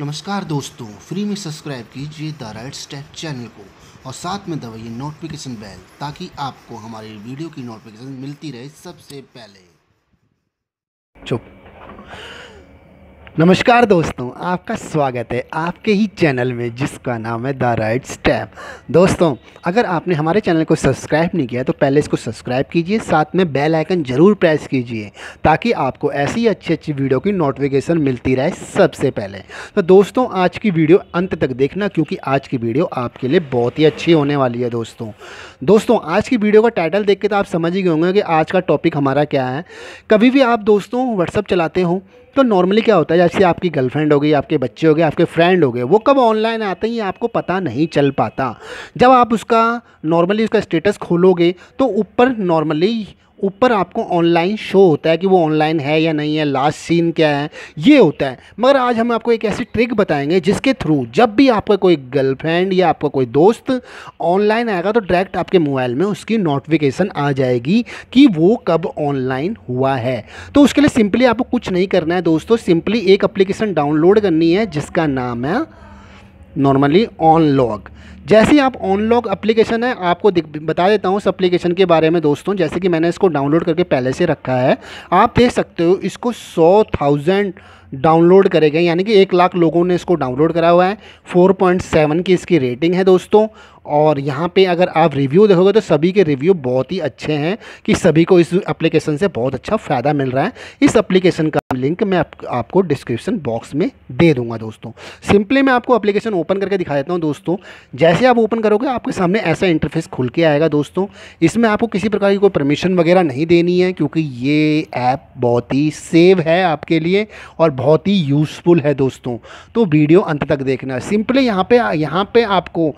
नमस्कार दोस्तों फ्री में सब्सक्राइब कीजिए द राइट स्टेप चैनल को और साथ में दबाइए नोटिफिकेशन बेल ताकि आपको हमारी वीडियो की नोटिफिकेशन मिलती रहे सबसे पहले चुप नमस्कार दोस्तों आपका स्वागत है आपके ही चैनल में जिसका नाम है द राइट स्टेप दोस्तों अगर आपने हमारे चैनल को सब्सक्राइब नहीं किया तो पहले इसको सब्सक्राइब कीजिए साथ में बेल आइकन ज़रूर प्रेस कीजिए ताकि आपको ऐसी अच्छी अच्छी वीडियो की नोटिफिकेशन मिलती रहे सबसे पहले तो दोस्तों आज की वीडियो अंत तक देखना क्योंकि आज की वीडियो आपके लिए बहुत ही अच्छी होने वाली है दोस्तों दोस्तों आज की वीडियो का टाइटल देख के तो आप समझ ही गए होंगे कि आज का टॉपिक हमारा क्या है कभी भी आप दोस्तों व्हाट्सअप चलाते हो तो नॉर्मली क्या होता है जैसे आपकी गर्लफ्रेंड हो गई आपके बच्चे हो गए आपके फ्रेंड हो गए वो कब ऑनलाइन आते हैं आपको पता नहीं चल पाता जब आप उसका नॉर्मली उसका स्टेटस खोलोगे तो ऊपर नॉर्मली ऊपर आपको ऑनलाइन शो होता है कि वो ऑनलाइन है या नहीं है लास्ट सीन क्या है ये होता है मगर आज हम आपको एक ऐसी ट्रिक बताएंगे जिसके थ्रू जब भी आपका कोई गर्लफ्रेंड या आपका कोई दोस्त ऑनलाइन आएगा तो डायरेक्ट आपके मोबाइल में उसकी नोटिफिकेशन आ जाएगी कि वो कब ऑनलाइन हुआ है तो उसके लिए सिंपली आपको कुछ नहीं करना है दोस्तों सिंपली एक अप्लीकेशन डाउनलोड करनी है जिसका नाम है नॉर्मली ऑन लॉग जैसे ही आप ऑनलॉक एप्लीकेशन है आपको बता देता हूँ इस एप्लीकेशन के बारे में दोस्तों जैसे कि मैंने इसको डाउनलोड करके पहले से रखा है आप देख सकते हो इसको सौ थाउजेंड डाउनलोड करे गए यानी कि एक लाख लोगों ने इसको डाउनलोड करा हुआ है 4.7 की इसकी रेटिंग है दोस्तों और यहाँ पे अगर आप रिव्यू देखोगे तो सभी के रिव्यू बहुत ही अच्छे हैं कि सभी को इस एप्लीकेशन से बहुत अच्छा फ़ायदा मिल रहा है इस एप्लीकेशन का लिंक मैं आप, आपको डिस्क्रिप्शन बॉक्स में दे दूँगा दोस्तों सिंपली मैं आपको अप्लीकेशन ओपन करके दिखा देता हूँ दोस्तों जैसे जैसे आप ओपन करोगे आपके सामने ऐसा इंटरफेस खुल के आएगा दोस्तों इसमें आपको किसी प्रकार की कोई परमिशन वगैरह नहीं देनी है क्योंकि ये ऐप बहुत ही सेव है आपके लिए और बहुत ही यूज़फुल है दोस्तों तो वीडियो अंत तक देखना सिंपली यहाँ पे यहाँ पे आपको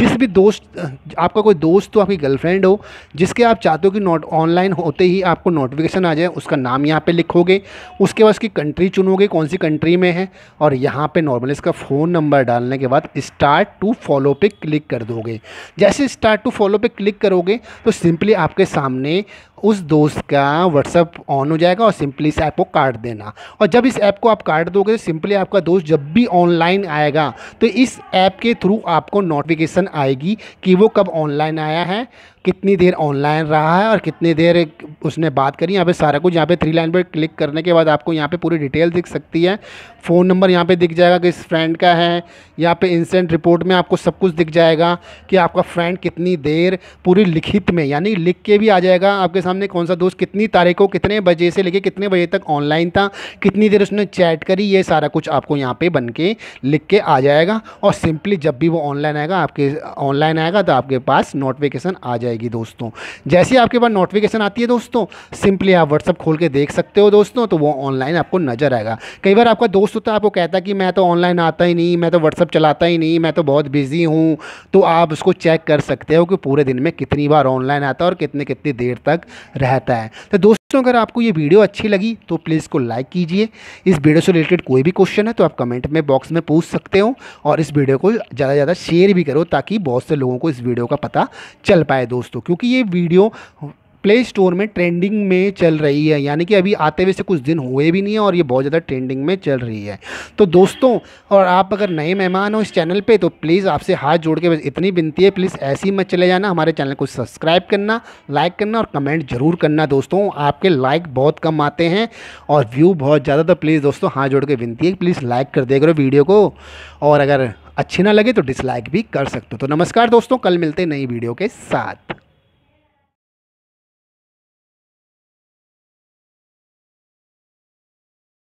जिस भी दोस्त आपका कोई दोस्त हो आपकी गर्लफ्रेंड हो जिसके आप चाहते हो कि नोट ऑनलाइन होते ही आपको नोटिफिकेशन आ जाए उसका नाम यहाँ पर लिखोगे उसके बाद उसकी कंट्री चुनोगे कौन सी कंट्री में है और यहाँ पर नॉर्मल इसका फ़ोन नंबर डालने के बाद स्टार्ट टू फॉलो पे क्लिक कर दोगे जैसे स्टार्ट टू फॉलो पे क्लिक करोगे तो सिंपली आपके सामने उस दोस्त का व्हाट्सअप ऑन हो जाएगा और सिंपली इस ऐप को काट देना और जब इस ऐप को आप काट दोगे तो सिंपली आपका दोस्त जब भी ऑनलाइन आएगा तो इस ऐप के थ्रू आपको नोटिफिकेशन आएगी कि वो कब ऑनलाइन आया है कितनी देर ऑनलाइन रहा है और कितनी देर उसने बात करी यहाँ पे सारा कुछ यहाँ पे थ्री लाइन पर क्लिक करने के बाद आपको यहाँ पे पूरी डिटेल दिख सकती है फ़ोन नंबर यहाँ पे दिख जाएगा किस फ्रेंड का है यहाँ पे इंसिडेंट रिपोर्ट में आपको सब कुछ दिख जाएगा कि आपका फ्रेंड कितनी देर पूरी लिखित में यानी लिख के भी आ जाएगा आपके सामने कौन सा दोस्त कितनी तारीख को कितने बजे से लेके कितने बजे तक ऑनलाइन था कितनी देर उसने चैट करी ये सारा कुछ आपको यहाँ पर बन के लिख के आ जाएगा और सिंपली जब भी वो ऑनलाइन आएगा आपके ऑनलाइन आएगा तो आपके पास नोटिफिकेशन आ जाएगी दोस्तों जैसे आपके पास नोटिफिकेशन आती है दोस्तों दोस्तों सिंपली आप व्हाट्सअप खोल के देख सकते हो दोस्तों तो वो ऑनलाइन आपको नजर आएगा कई बार आपका दोस्त होता है आपको कहता है कि मैं तो ऑनलाइन आता ही नहीं मैं तो व्हाट्सअप चलाता ही नहीं मैं तो बहुत बिजी हूँ तो आप उसको चेक कर सकते हो कि पूरे दिन में कितनी बार ऑनलाइन आता है और कितने कितनी देर तक रहता है तो दोस्तों दोस्तों अगर आपको ये वीडियो अच्छी लगी तो प्लीज़ को लाइक कीजिए इस वीडियो से रिलेटेड कोई भी क्वेश्चन है तो आप कमेंट में बॉक्स में पूछ सकते हो और इस वीडियो को ज़्यादा से ज़्यादा शेयर भी करो ताकि बहुत से लोगों को इस वीडियो का पता चल पाए दोस्तों क्योंकि ये वीडियो प्ले स्टोर में ट्रेंडिंग में चल रही है यानी कि अभी आते हुए से कुछ दिन हुए भी नहीं है और ये बहुत ज़्यादा ट्रेंडिंग में चल रही है तो दोस्तों और आप अगर नए मेहमान हो इस चैनल पे तो प्लीज़ आपसे हाथ जोड़ के बस इतनी विनती है प्लीज़ ऐसी मत चले जाना हमारे चैनल को सब्सक्राइब करना लाइक करना और कमेंट ज़रूर करना दोस्तों आपके लाइक बहुत कम आते हैं और व्यू बहुत ज़्यादा तो प्लीज़ दोस्तों हाथ जोड़ के विनती है प्लीज़ लाइक कर दिया करो वीडियो को और अगर अच्छी ना लगे तो डिसलाइक भी कर सकते हो तो नमस्कार दोस्तों कल मिलते नई वीडियो के साथ